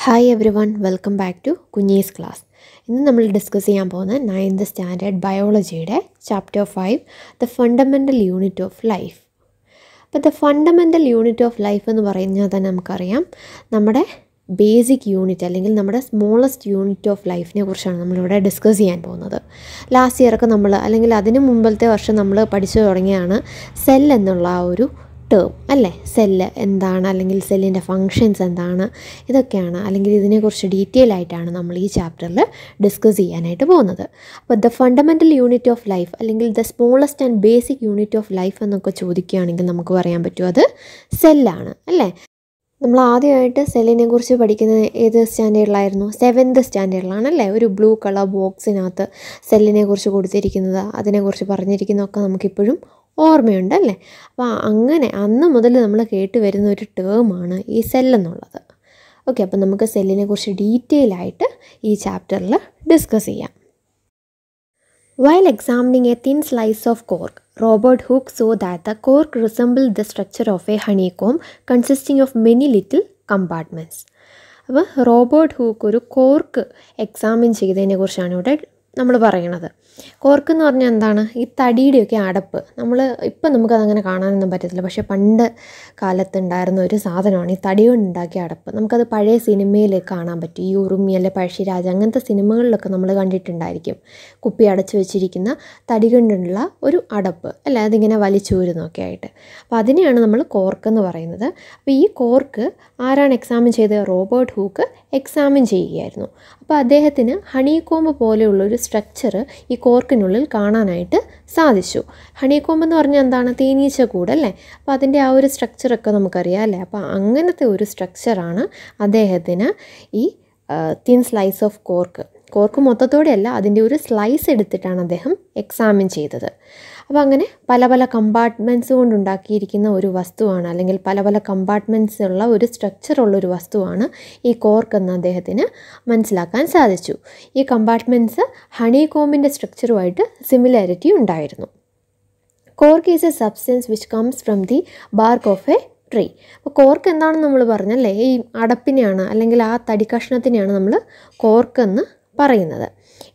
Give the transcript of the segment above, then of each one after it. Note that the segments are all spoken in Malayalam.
Hi every one welcome back to Kunjees class ഇന്ന് നമ്മൾ ഡിസ്കസ് ചെയ്യാൻ പോകുന്ന നയൻത് സ്റ്റാൻഡേർഡ് ബയോളജിയുടെ chapter five the fundamental unit of life അപ്പോൾ the fundamental unit of life എന്ന് പറഞ്ഞാൽ തന്നെ നമുക്കറിയാം നമ്മുടെ ബേസിക് യൂണിറ്റ് അല്ലെങ്കിൽ നമ്മുടെ സ്മോളസ്റ്റ് യൂണിറ്റ് ഓഫ് ലൈഫിനെ കുറിച്ചാണ് നമ്മളിവിടെ ഡിസ്കസ് ചെയ്യാൻ പോകുന്നത് ലാസ്റ്റ് ഇയറൊക്കെ നമ്മൾ അല്ലെങ്കിൽ അതിന് മുമ്പത്തെ വർഷം നമ്മൾ പഠിച്ചു തുടങ്ങിയാണ് സെൽ എന്നുള്ള ആ ഒരു ടേം അല്ലേ സെല്ല് എന്താണ് അല്ലെങ്കിൽ സെല്ലിൻ്റെ ഫങ്ഷൻസ് എന്താണ് ഇതൊക്കെയാണ് അല്ലെങ്കിൽ ഇതിനെക്കുറിച്ച് ഡീറ്റെയിൽ ആയിട്ടാണ് നമ്മൾ ഈ ചാപ്റ്ററിൽ ഡിസ്കസ് ചെയ്യാനായിട്ട് പോകുന്നത് അപ്പോൾ the fundamental unit of life അല്ലെങ്കിൽ the smallest and basic unit of life എന്നൊക്കെ ചോദിക്കുകയാണെങ്കിൽ നമുക്ക് പറയാൻ പറ്റും അത് സെല്ലാണ് അല്ലേ നമ്മൾ ആദ്യമായിട്ട് സെല്ലിനെ കുറിച്ച് പഠിക്കുന്നത് ഏത് സ്റ്റാൻഡേർഡിലായിരുന്നു സെവൻത് സ്റ്റാൻഡേർഡിലാണല്ലേ ഒരു ബ്ലൂ കളർ ബോക്സിനകത്ത് സെല്ലിനെ കുറിച്ച് കൊടുത്തിരിക്കുന്നത് അതിനെക്കുറിച്ച് പറഞ്ഞിരിക്കുന്നതൊക്കെ നമുക്കിപ്പോഴും ഓർമ്മയുണ്ടല്ലേ അപ്പോൾ അങ്ങനെ അന്ന് മുതൽ നമ്മൾ കേട്ട് വരുന്ന ഒരു ടേമാണ് ഈ സെല്ലെന്നുള്ളത് ഓക്കെ അപ്പോൾ നമുക്ക് സെല്ലിനെ കുറിച്ച് ഡീറ്റെയിൽ ആയിട്ട് ഈ ചാപ്റ്ററിൽ ഡിസ്കസ് ചെയ്യാം while examining a thin slice of cork Robert Hooke so that the cork resemble the structure of a honeycomb consisting of many little compartments അപ്പോൾ റോബർട്ട് ഹുക്ക് ഒരു കോർക്ക് എക്സാമിൻ ചെയ്തതിനെ കുറിച്ചാണ് ഇവിടെ നമ്മൾ പറയണത് കോർക്ക് എന്ന് പറഞ്ഞാൽ എന്താണ് ഈ തടിയുടെയൊക്കെ അടപ്പ് നമ്മൾ ഇപ്പം നമുക്കതങ്ങനെ കാണാനൊന്നും പറ്റത്തില്ല പക്ഷേ പണ്ട് ഉണ്ടായിരുന്ന ഒരു സാധനമാണ് ഈ തടി കൊണ്ടുണ്ടാക്കിയ അടപ്പ് നമുക്കത് പഴയ സിനിമയിൽ കാണാൻ പറ്റും ഈ അല്ലെ പഴശ്ശിരാജ അങ്ങനത്തെ സിനിമകളിലൊക്കെ നമ്മൾ കണ്ടിട്ടുണ്ടായിരിക്കും കുപ്പി അടച്ചു വെച്ചിരിക്കുന്ന തടി കൊണ്ടുള്ള ഒരു അടപ്പ് അല്ല അതിങ്ങനെ വലിച്ചൂരുന്നൊക്കെ ആയിട്ട് അപ്പോൾ അതിനെയാണ് നമ്മൾ കോർക്ക് എന്ന് പറയുന്നത് അപ്പോൾ ഈ കോർക്ക് ആരാണ് എക്സാമിൻ ചെയ്തത് റോബർട്ട് ഹൂക്ക് എക്സാമിൻ ചെയ്യുകയായിരുന്നു അപ്പോൾ അദ്ദേഹത്തിന് ഹണികോംബ് ഒരു സ്ട്രക്ചർ ഈ കോർക്കിനുള്ളിൽ കാണാനായിട്ട് സാധിച്ചു ഹണികോംബ് എന്ന് പറഞ്ഞാൽ എന്താണ് തേനീച്ച കൂടല്ലേ അപ്പോൾ അതിൻ്റെ ആ ഒരു സ്ട്രക്ചറൊക്കെ നമുക്കറിയാം അല്ലേ അപ്പോൾ അങ്ങനത്തെ ഒരു സ്ട്രക്ചറാണ് അദ്ദേഹത്തിന് ഈ thin slice of cork cork മൊത്തത്തോടെയല്ല അതിൻ്റെ ഒരു സ്ലൈസ് എടുത്തിട്ടാണ് അദ്ദേഹം എക്സാമിൻ ചെയ്തത് അപ്പോൾ അങ്ങനെ പല പല കമ്പാർട്ട്മെൻറ്റ്സ് കൊണ്ടുണ്ടാക്കിയിരിക്കുന്ന ഒരു വസ്തുവാണ് അല്ലെങ്കിൽ പല പല കമ്പാർട്ട്മെൻറ്റ്സ് ഉള്ള ഒരു ഉള്ള ഒരു വസ്തുവാണ് ഈ കോർക്ക് എന്ന് അദ്ദേഹത്തിന് മനസ്സിലാക്കാൻ സാധിച്ചു ഈ കമ്പാർട്ട്മെൻറ്റ്സ് ഹണി കോമ്പിൻ്റെ സ്ട്രക്ചറുമായിട്ട് സിമിലാരിറ്റി ഉണ്ടായിരുന്നു cork is a substance which comes from the bark of a tree അപ്പോൾ കോർക്ക് എന്താണെന്ന് നമ്മൾ പറഞ്ഞല്ലേ ഈ അടപ്പിനെയാണ് അല്ലെങ്കിൽ ആ തടി കഷ്ണത്തിനെയാണ് നമ്മൾ കോർക്കെന്ന് പറയുന്നത്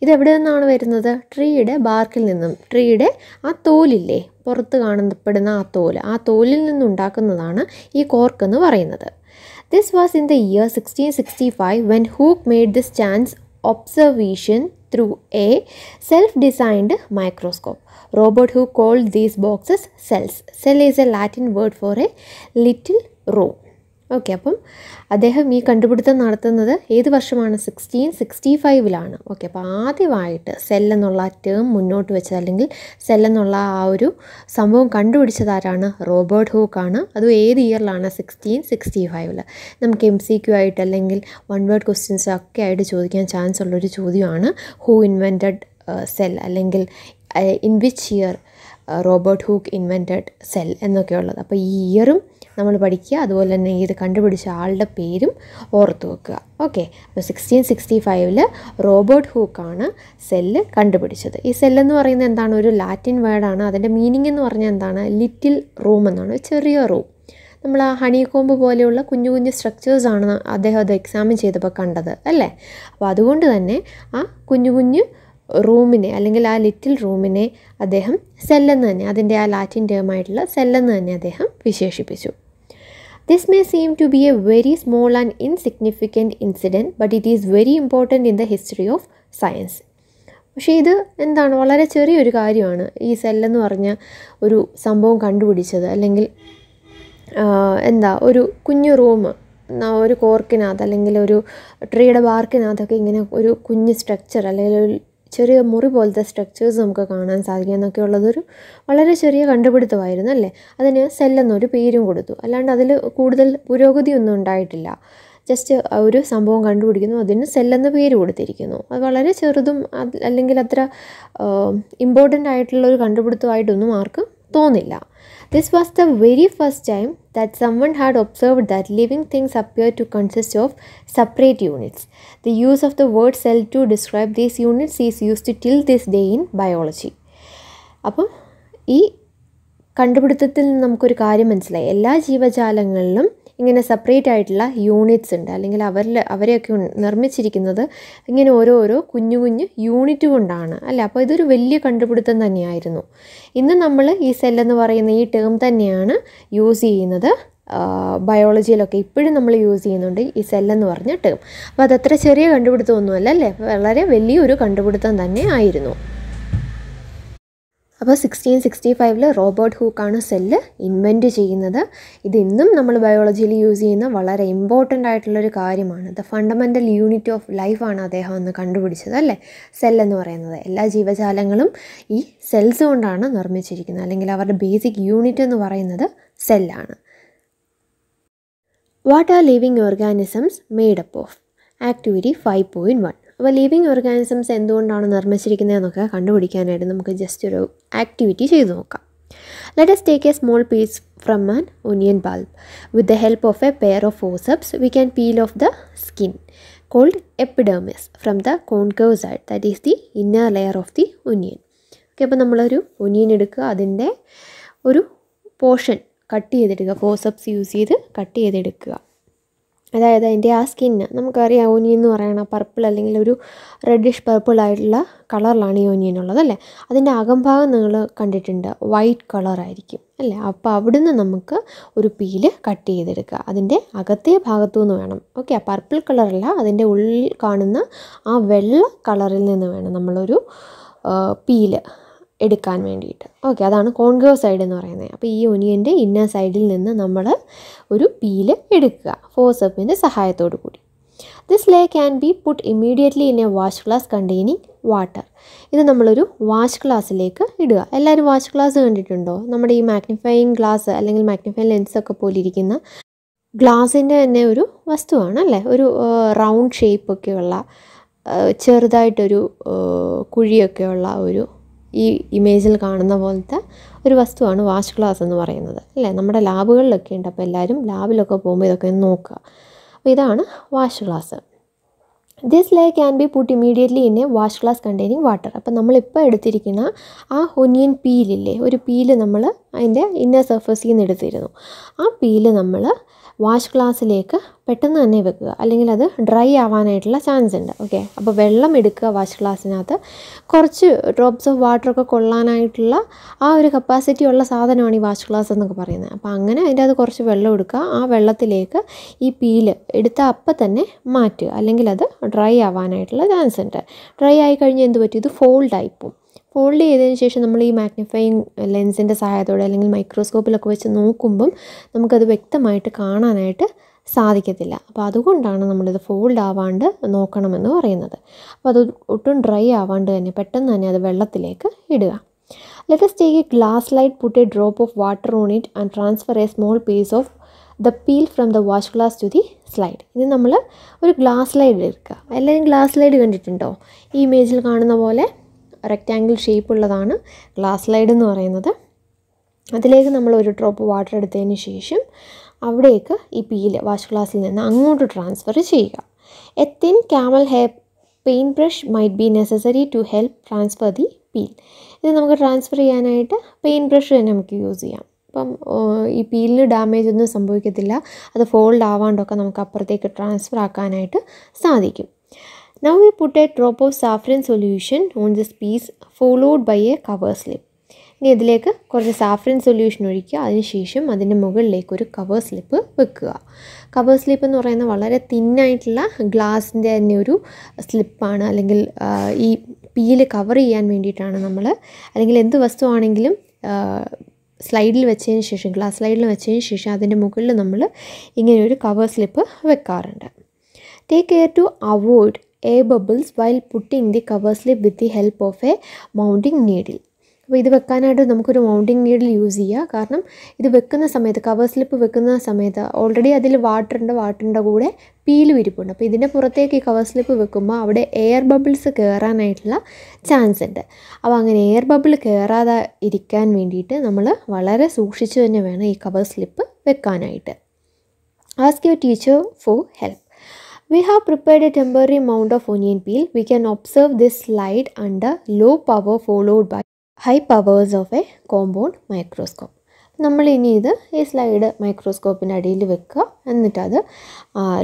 ഇതെവിടെ നിന്നാണ് വരുന്നത് ട്രീയുടെ ബാർക്കിൽ നിന്നും ട്രീയുടെ ആ തോലില്ലേ പുറത്ത് കാണപ്പെടുന്ന ആ തോല് ആ തോലിൽ നിന്നുണ്ടാക്കുന്നതാണ് ഈ കോർക്ക് എന്ന് പറയുന്നത് this was in the year sixteen sixty five when Hooke made this chance observation through a self designed microscope Robert Hooke called these boxes cells cell is a Latin word for a little room okay അപ്പം അദ്ദേഹം ഈ കണ്ടുപിടുത്തം നടത്തുന്നത് ഏത് വർഷമാണ് സിക്സ്റ്റീൻ സിക്സ്റ്റി ഫൈവിലാണ് ഓക്കെ അപ്പോൾ ആദ്യമായിട്ട് സെൽ എന്നുള്ള ടേം മുന്നോട്ട് വെച്ചത് അല്ലെങ്കിൽ സെൽ എന്നുള്ള ആ ഒരു സംഭവം കണ്ടുപിടിച്ചത് ആരാണ് റോബർട്ട് ഹൂക്കാണ് അതും ഏത് ഇയറിലാണ് സിക്സ്റ്റീൻ സിക്സ്റ്റി ഫൈവിൽ നമുക്ക് എം സി ക്യു ആയിട്ട് അല്ലെങ്കിൽ വൺ വേർഡ് ക്വസ്റ്റ്യൻസ് ഒക്കെ ആയിട്ട് ചോദിക്കാൻ ചാൻസ് ഉള്ളൊരു ചോദ്യമാണ് ഹൂ ഇൻവെൻറ്റഡ് സെൽ അല്ലെങ്കിൽ in which year Robert Hooke invented cell എന്നൊക്കെയുള്ളത് അപ്പോൾ ഈ ഇയറും നമ്മൾ പഠിക്കുക അതുപോലെ തന്നെ ഇത് കണ്ടുപിടിച്ച ആളുടെ പേരും ഓർത്ത് വെക്കുക ഓക്കെ അപ്പോൾ സിക്സ്റ്റീൻ സിക്സ്റ്റി ഫൈവിൽ റോബർട്ട് ഹൂക്കാണ് സെല്ല് കണ്ടുപിടിച്ചത് ഈ സെല്ലെന്ന് പറയുന്നത് എന്താണ് ഒരു ലാറ്റിൻ വേർഡാണ് അതിൻ്റെ മീനിങ് എന്ന് പറഞ്ഞാൽ എന്താണ് ലിറ്റിൽ റൂം എന്നാണ് ചെറിയ റൂം നമ്മൾ ആ ഹണി കോമ്പ് പോലെയുള്ള കുഞ്ഞു കുഞ്ഞു സ്ട്രക്ചേഴ്സാണ് അദ്ദേഹം അത് എക്സാമിൻ ചെയ്തപ്പോൾ കണ്ടത് അല്ലേ അപ്പോൾ അതുകൊണ്ട് തന്നെ ആ കുഞ്ഞു കുഞ്ഞു റൂമിനെ അല്ലെങ്കിൽ ആ ലിറ്റിൽ റൂമിനെ അദ്ദേഹം സെല്ലെന്ന് തന്നെ അതിൻ്റെ ആ ലാറ്റിൻ ടേമായിട്ടുള്ള സെല്ലെന്ന് തന്നെ അദ്ദേഹം വിശേഷിപ്പിച്ചു this may seem to be a very small and insignificant incident but it is very important in the history of science പക്ഷേ ഇത് എന്താണ് വളരെ ചെറിയൊരു കാര്യമാണ് ഈ സെല്ലെന്ന് പറഞ്ഞ ഒരു സംഭവം കണ്ടുപിടിച്ചത് അല്ലെങ്കിൽ എന്താ ഒരു കുഞ്ഞു റൂം ഒരു കോർക്കിനകത്ത് അല്ലെങ്കിൽ ഒരു ട്രീയുടെ ബാർക്കിനകത്തൊക്കെ ഇങ്ങനെ ഒരു കുഞ്ഞ് സ്ട്രക്ചർ അല്ലെങ്കിൽ ഒരു ചെറിയ മുറി പോലത്തെ സ്ട്രക്ചേഴ്സ് നമുക്ക് കാണാൻ സാധിക്കും എന്നൊക്കെ ഉള്ളതൊരു വളരെ ചെറിയ കണ്ടുപിടുത്തമായിരുന്നു അല്ലേ അതിന് സെല്ലെന്നൊരു പേരും കൊടുത്തു അല്ലാണ്ട് അതിൽ കൂടുതൽ പുരോഗതിയൊന്നും ഉണ്ടായിട്ടില്ല ജസ്റ്റ് ഒരു സംഭവം കണ്ടുപിടിക്കുന്നു അതിന് സെല്ലെന്ന പേര് കൊടുത്തിരിക്കുന്നു അത് വളരെ ചെറുതും അല്ലെങ്കിൽ അത്ര ഇമ്പോർട്ടൻ്റ് ആയിട്ടുള്ള ഒരു കണ്ടുപിടുത്തമായിട്ടൊന്നും ആർക്കും തോന്നില്ല This was the very first time that someone had observed that living things appear to consist of separate units. The use of the word cell to describe these units is used till this day in biology. അപ്പം ഈ കണ്ടുപിടുത്തത്തിൽ നമുക്കൊരു കാര്യം മനസ്സിലായി എല്ലാ ജീവജാലങ്ങളിലും ഇങ്ങനെ സെപ്പറേറ്റ് ആയിട്ടുള്ള യൂണിറ്റ്സ് ഉണ്ട് അല്ലെങ്കിൽ അവരിൽ അവരെയൊക്കെ നിർമ്മിച്ചിരിക്കുന്നത് ഇങ്ങനെ ഓരോരോ കുഞ്ഞു കുഞ്ഞു യൂണിറ്റ് കൊണ്ടാണ് അല്ലേ അപ്പോൾ ഇതൊരു വലിയ കണ്ടുപിടുത്തം തന്നെയായിരുന്നു ഇന്ന് നമ്മൾ ഈ സെല്ലെന്ന് പറയുന്ന ഈ ടേം തന്നെയാണ് യൂസ് ചെയ്യുന്നത് ബയോളജിയിലൊക്കെ ഇപ്പോഴും നമ്മൾ യൂസ് ചെയ്യുന്നുണ്ട് ഈ സെല്ലെന്ന് പറഞ്ഞ ടേം അപ്പോൾ അതത്ര ചെറിയ കണ്ടുപിടുത്തമൊന്നുമല്ല അല്ലേ വളരെ വലിയൊരു കണ്ടുപിടുത്തം തന്നെ ആയിരുന്നു അപ്പോൾ സിക്സ്റ്റീൻ സിക്സ്റ്റി ഫൈവിൽ റോബോട്ട് ഹൂക്കാണ് സെല്ല് ഇൻവെൻറ്റ് ചെയ്യുന്നത് ഇതിന്നും നമ്മൾ ബയോളജിയിൽ യൂസ് ചെയ്യുന്ന വളരെ ഇമ്പോർട്ടൻ്റ് ആയിട്ടുള്ളൊരു കാര്യമാണ് ദ ഫണ്ടമെൻ്റൽ യൂണിറ്റ് ഓഫ് ലൈഫാണ് അദ്ദേഹം അന്ന് കണ്ടുപിടിച്ചത് അല്ലേ സെൽ എന്ന് പറയുന്നത് എല്ലാ ജീവജാലങ്ങളും ഈ സെൽസ് കൊണ്ടാണ് നിർമ്മിച്ചിരിക്കുന്നത് അല്ലെങ്കിൽ അവരുടെ ബേസിക് യൂണിറ്റ് എന്ന് പറയുന്നത് സെല്ലാണ് what are living organisms made up up of activity five point one അപ്പോൾ ലിവിങ് ഓർഗാനിസംസ് എന്തുകൊണ്ടാണ് നിർമ്മിച്ചിരിക്കുന്നതെന്നൊക്കെ കണ്ടുപിടിക്കാനായിട്ട് നമുക്ക് ജസ്റ്റ് ഒരു ആക്ടിവിറ്റി ചെയ്തു നോക്കാം let let's take a small piece from an onion bulb with the help of a pair of forceps we can peel off the skin called epidermis from the concave side that is the inner layer of the onion okay അപ്പോൾ നമ്മളൊരു ഒനിയൻ എടുക്കുക അതിൻ്റെ ഒരു പോർഷൻ കട്ട് ചെയ്തെടുക്കുക ഫോസപ്സ് യൂസ് ചെയ്ത് കട്ട് ചെയ്തെടുക്കുക അതായത് അതിൻ്റെ ആ സ്കിന്ന് നമുക്കറിയാം ഓനിയൻ എന്ന് പറയണ പർപ്പിൾ അല്ലെങ്കിൽ ഒരു റെഡിഷ് പർപ്പിൾ ആയിട്ടുള്ള കളറിലാണ് ഈ ഓനിയൻ ഉള്ളത് അല്ലേ അതിൻ്റെ അകംഭാഗം നിങ്ങൾ കണ്ടിട്ടുണ്ട് വൈറ്റ് കളറായിരിക്കും അല്ലേ അപ്പോൾ അവിടുന്ന് നമുക്ക് ഒരു പീല് കട്ട് ചെയ്തെടുക്കുക അതിൻ്റെ അകത്തെ ഭാഗത്തു നിന്ന് വേണം ഓക്കെ ആ പർപ്പിൾ കളറല്ല അതിൻ്റെ ഉള്ളിൽ കാണുന്ന ആ വെള്ള കളറിൽ നിന്ന് വേണം നമ്മളൊരു പീല് എടുക്കാൻ വേണ്ടിയിട്ട് ഓക്കെ അതാണ് കോൺഗ്രോ സൈഡ് എന്ന് പറയുന്നത് അപ്പോൾ ഈ ഒനിയൻ്റെ ഇന്നർ സൈഡിൽ നിന്ന് നമ്മൾ ഒരു പീല് എടുക്കുക ഫോസപ്പിൻ്റെ സഹായത്തോടു കൂടി this layer can be put immediately in a watch glass containing water ഇത് നമ്മളൊരു വാഷ് ഗ്ലാസ്സിലേക്ക് ഇടുക എല്ലാവരും വാഷ് ഗ്ലാസ് കണ്ടിട്ടുണ്ടോ നമ്മുടെ ഈ മാഗ്നിഫൈയിങ് ഗ്ലാസ് അല്ലെങ്കിൽ ഒക്കെ ലെൻസൊക്കെ ഇരിക്കുന്ന ഗ്ലാസിൻ്റെ തന്നെ ഒരു വസ്തുവാണ് അല്ലേ ഒരു റൗണ്ട് ഷേപ്പൊക്കെയുള്ള ചെറുതായിട്ടൊരു കുഴിയൊക്കെയുള്ള ഒരു ഈ ഇമേജിൽ കാണുന്ന പോലത്തെ ഒരു വസ്തുവാണ് വാഷ് ഗ്ലാസ് എന്ന് പറയുന്നത് അല്ലേ നമ്മുടെ ലാബുകളിലൊക്കെ ഉണ്ട് അപ്പോൾ എല്ലാവരും ലാബിലൊക്കെ പോകുമ്പോൾ ഇതൊക്കെ ഒന്ന് നോക്കുക അപ്പോൾ ഇതാണ് watch glass this layer can be put immediately in a watch glass containing water അപ്പം നമ്മളിപ്പോൾ എടുത്തിരിക്കുന്ന ആ ഒനിയൻ പീലില്ലേ ഒരു പീല് നമ്മൾ അതിൻ്റെ ഇന്നർ സർഫസിൽ നിന്ന് എടുത്തിരുന്നു ആ പീല് നമ്മൾ വാഷ് ക്ലാസ്സിലേക്ക് പെട്ടെന്ന് തന്നെ വെക്കുക അല്ലെങ്കിൽ അത് ഡ്രൈ ആവാനായിട്ടുള്ള ചാൻസ് ഉണ്ട് ഓക്കെ അപ്പോൾ വെള്ളം എടുക്കുക വാഷ് ഗ്ലാസ്സിനകത്ത് കുറച്ച് ഡ്രോപ്സ് ഓഫ് വാട്ടറൊക്കെ കൊള്ളാനായിട്ടുള്ള ആ ഒരു കപ്പാസിറ്റി ഉള്ള സാധനമാണ് ഈ വാഷ് ഗ്ലാസ് എന്നൊക്കെ പറയുന്നത് അപ്പോൾ അങ്ങനെ അതിൻ്റെ അത് കുറച്ച് വെള്ളം എടുക്കുക ആ വെള്ളത്തിലേക്ക് ഈ പീല് എടുത്ത അപ്പം തന്നെ മാറ്റുക അല്ലെങ്കിൽ അത് ഡ്രൈ ആവാനായിട്ടുള്ള ചാൻസ് ഉണ്ട് ഡ്രൈ ആയി കഴിഞ്ഞാൽ എന്ത് പറ്റും ഇത് ഫോൾഡായി പോകും ഫോൾഡ് ചെയ്തതിന് ശേഷം നമ്മൾ ഈ മാഗ്നിഫൈങ് ലെൻസിൻ്റെ സഹായത്തോടെ അല്ലെങ്കിൽ മൈക്രോസ്കോപ്പിലൊക്കെ വെച്ച് നോക്കുമ്പം നമുക്കത് വ്യക്തമായിട്ട് കാണാനായിട്ട് സാധിക്കത്തില്ല അപ്പോൾ അതുകൊണ്ടാണ് നമ്മളിത് ഫോൾഡ് ആവാണ്ട് നോക്കണമെന്ന് പറയുന്നത് അപ്പോൾ അത് ഒട്ടും ഡ്രൈ ആവാണ്ട് തന്നെ പെട്ടെന്ന് തന്നെ അത് വെള്ളത്തിലേക്ക് ഇടുക let's take a glass slide put a drop of water on it and transfer a small piece of the peel from the watch glass to the slide ഇത് നമ്മൾ ഒരു ഗ്ലാസ് സ്ലൈഡ് എടുക്കുക എല്ലാവരും ഗ്ലാസ് സ്ലൈഡ് കണ്ടിട്ടുണ്ടോ ഈ ഇമേജിൽ കാണുന്ന പോലെ റെക്റ്റാങ്കിൾ ഉള്ളതാണ് ഗ്ലാസ് സ്ലൈഡ് എന്ന് പറയുന്നത് അതിലേക്ക് നമ്മൾ ഒരു ഡ്രോപ്പ് വാട്ടർ എടുത്തതിന് ശേഷം അവിടേക്ക് ഈ പീല് വാഷ് ഗ്ലാസ്സിൽ നിന്ന് അങ്ങോട്ട് ട്രാൻസ്ഫർ ചെയ്യുക a thin camel hair paint brush might be necessary to help transfer the peel ഇത് നമുക്ക് ട്രാൻസ്ഫർ ചെയ്യാനായിട്ട് പെയിൻ ബ്രഷ് തന്നെ നമുക്ക് യൂസ് ചെയ്യാം അപ്പം ഈ പീലിന് ഡാമേജ് ഒന്നും സംഭവിക്കത്തില്ല അത് ഫോൾഡ് ആവാണ്ടൊക്കെ നമുക്ക് അപ്പുറത്തേക്ക് ട്രാൻസ്ഫർ ആക്കാനായിട്ട് സാധിക്കും now we put a drop of safranin solution on this piece followed by a cover slip ഇനി ഇതിലേക്ക് കുറച്ച് സാഫ്രിൻ സൊല്യൂഷൻ ഒഴിക്കുക അതിനുശേഷം അതിൻ്റെ മുകളിലേക്ക് ഒരു കവർ സ്ലിപ്പ് വെക്കുക കവർ സ്ലിപ്പ് എന്ന് പറയുന്നത് വളരെ തിന്നായിട്ടുള്ള ഗ്ലാസിൻ്റെ തന്നെ ഒരു സ്ലിപ്പാണ് അല്ലെങ്കിൽ ഈ പീല് കവർ ചെയ്യാൻ വേണ്ടിയിട്ടാണ് നമ്മൾ അല്ലെങ്കിൽ എന്ത് വസ്തുവാണെങ്കിലും സ്ലൈഡിൽ വെച്ചതിന് ശേഷം ഗ്ലാസ് സ്ലൈഡിൽ വെച്ചതിന് ശേഷം അതിൻ്റെ മുകളിൽ നമ്മൾ ഇങ്ങനെ ഒരു കവർ സ്ലിപ്പ് വെക്കാറുണ്ട് take care to avoid air bubbles while putting the cover slip with the help of a mounting needle അപ്പോൾ ഇത് വെക്കാനായിട്ട് നമുക്കൊരു മൗണ്ടിങ് നീഡിൽ യൂസ് ചെയ്യുക കാരണം ഇത് വെക്കുന്ന സമയത്ത് കവർ സ്ലിപ്പ് വെക്കുന്ന സമയത്ത് ഓൾറെഡി അതിൽ വാട്ടറിൻ്റെ വാട്ടറിൻ്റെ കൂടെ പീലും ഇരിപ്പുണ്ട് അപ്പോൾ ഇതിൻ്റെ പുറത്തേക്ക് ഈ കവർ സ്ലിപ്പ് വെക്കുമ്പോൾ അവിടെ എയർ ബബിൾസ് കയറാനായിട്ടുള്ള ചാൻസ് ഉണ്ട് അപ്പോൾ അങ്ങനെ എയർ ബബിൾ കയറാതെ ഇരിക്കാൻ വേണ്ടിയിട്ട് നമ്മൾ വളരെ സൂക്ഷിച്ചു തന്നെ വേണം ഈ കവർ സ്ലിപ്പ് വെക്കാനായിട്ട് ask your teacher for help We have prepared a temporary mount of onion peel. We can observe this slide under low power followed by high powers of a compound microscope നമ്മൾ ഇനി ഇത് ഈ സ്ലൈഡ് മൈക്രോസ്കോപ്പിൻ്റെ അടിയിൽ വെക്കുക എന്നിട്ട് അത്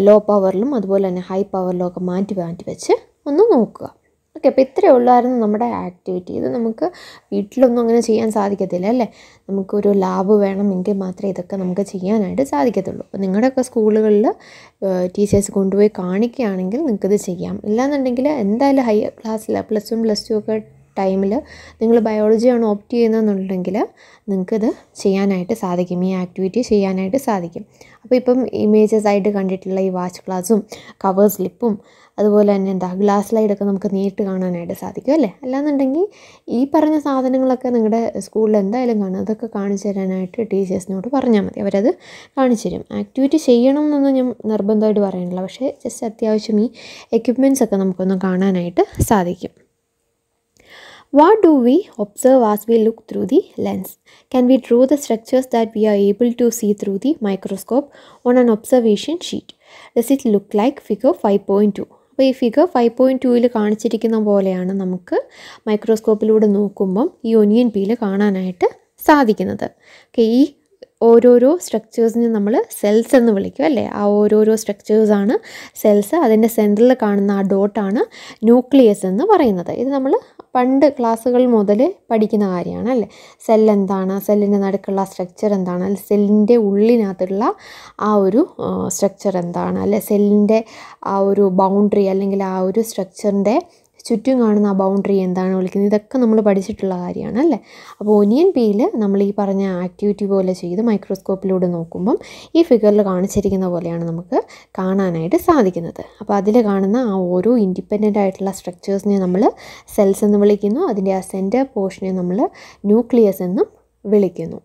ലോ പവറിലും അതുപോലെ തന്നെ ഹൈ പവറിലും ഒക്കെ മാറ്റി മാറ്റി വെച്ച് ഒന്ന് നോക്കുക ഓക്കെ അപ്പോൾ ഇത്രയേ ഉള്ളായിരുന്നു നമ്മുടെ ആക്ടിവിറ്റി ഇത് നമുക്ക് വീട്ടിലൊന്നും അങ്ങനെ ചെയ്യാൻ സാധിക്കത്തില്ല അല്ലേ നമുക്കൊരു ലാബ് വേണമെങ്കിൽ മാത്രമേ ഇതൊക്കെ നമുക്ക് ചെയ്യാനായിട്ട് സാധിക്കത്തുള്ളൂ അപ്പോൾ നിങ്ങളുടെയൊക്കെ സ്കൂളുകളിൽ ടീച്ചേഴ്സ് കൊണ്ടുപോയി കാണിക്കുകയാണെങ്കിൽ നിങ്ങൾക്കിത് ചെയ്യാം ഇല്ലാന്നുണ്ടെങ്കിൽ എന്തായാലും ഹയർ ക്ലാസ്സിൽ പ്ലസ് വൺ പ്ലസ് ടു ഒക്കെ ടൈമിൽ നിങ്ങൾ ബയോളജിയാണ് ഓപ്റ്റ് ചെയ്യുന്നതെന്നുണ്ടെങ്കിൽ നിങ്ങൾക്കിത് ചെയ്യാനായിട്ട് സാധിക്കും ഈ ആക്ടിവിറ്റി ചെയ്യാനായിട്ട് സാധിക്കും അപ്പോൾ ഇപ്പം ഇമേജസ് ആയിട്ട് കണ്ടിട്ടുള്ള ഈ വാച്ച് ഗ്ലാസും കവർ സ്ലിപ്പും അതുപോലെ തന്നെ എന്താ ഗ്ലാസ് ലൈഡൊക്കെ നമുക്ക് നേരിട്ട് കാണാനായിട്ട് സാധിക്കും അല്ലേ അല്ലാന്നുണ്ടെങ്കിൽ ഈ പറഞ്ഞ സാധനങ്ങളൊക്കെ നിങ്ങളുടെ സ്കൂളിൽ എന്തായാലും കാണും അതൊക്കെ കാണിച്ചു തരാനായിട്ട് ടീച്ചേഴ്സിനോട് പറഞ്ഞാൽ മതി അവരത് കാണിച്ചു തരും ആക്ടിവിറ്റി ചെയ്യണം എന്നൊന്നും ഞാൻ നിർബന്ധമായിട്ട് പറയുന്നില്ല പക്ഷേ ജസ്റ്റ് അത്യാവശ്യം ഈ എക്യുപ്മെൻറ്റ്സ് ഒക്കെ നമുക്കൊന്ന് കാണാനായിട്ട് സാധിക്കും What do we observe as we look through the lens? Can we draw the structures that we are able to see through the microscope on an observation sheet? Does it look like figure 5.2? അപ്പോൾ ഈ ഫിഗർ ഫൈവ് പോയിൻറ്റ് ടൂയിൽ കാണിച്ചിരിക്കുന്ന പോലെയാണ് നമുക്ക് മൈക്രോസ്കോപ്പിലൂടെ നോക്കുമ്പം ഈ ഒനിയൻ പീല് കാണാനായിട്ട് സാധിക്കുന്നത് ഓക്കെ ഈ ഓരോരോ സ്ട്രക്ചേഴ്സിനെ നമ്മൾ സെൽസ് എന്ന് വിളിക്കും അല്ലേ ആ ഓരോരോ സ്ട്രക്ചേഴ്സാണ് സെൽസ് അതിൻ്റെ സെൻറ്ററിൽ കാണുന്ന ആ ഡോട്ടാണ് ന്യൂക്ലിയസ് എന്ന് പറയുന്നത് ഇത് നമ്മൾ പണ്ട് ക്ലാസ്സുകൾ മുതൽ പഠിക്കുന്ന കാര്യമാണ് അല്ലേ സെൽ എന്താണ് സെല്ലിൻ്റെ നടുക്കുള്ള സ്ട്രക്ചർ എന്താണ് അല്ലെങ്കിൽ സെല്ലിൻ്റെ ഉള്ളിനകത്തുള്ള ആ ഒരു സ്ട്രക്ചർ എന്താണ് അല്ലെ സെല്ലിൻ്റെ ആ ഒരു ബൗണ്ടറി അല്ലെങ്കിൽ ആ ഒരു സ്ട്രക്ചറിൻ്റെ ചുറ്റും കാണുന്ന ആ ബൗണ്ടറി എന്താണ് വിളിക്കുന്നത് ഇതൊക്കെ നമ്മൾ പഠിച്ചിട്ടുള്ള കാര്യമാണ് അല്ലേ അപ്പോൾ ഒനിയൻ പിയിൽ നമ്മൾ ഈ പറഞ്ഞ ആക്ടിവിറ്റി പോലെ ചെയ്ത് മൈക്രോസ്കോപ്പിലൂടെ നോക്കുമ്പം ഈ ഫിഗറിൽ കാണിച്ചിരിക്കുന്ന പോലെയാണ് നമുക്ക് കാണാനായിട്ട് സാധിക്കുന്നത് അപ്പോൾ അതിൽ കാണുന്ന ആ ഓരോ ഇൻഡിപെൻഡൻ്റ് ആയിട്ടുള്ള സ്ട്രക്ചേഴ്സിനെ നമ്മൾ സെൽസ് എന്ന് വിളിക്കുന്നു അതിൻ്റെ ആ സെൻറ്റർ പോർഷനെ നമ്മൾ ന്യൂക്ലിയസ് എന്നും വിളിക്കുന്നു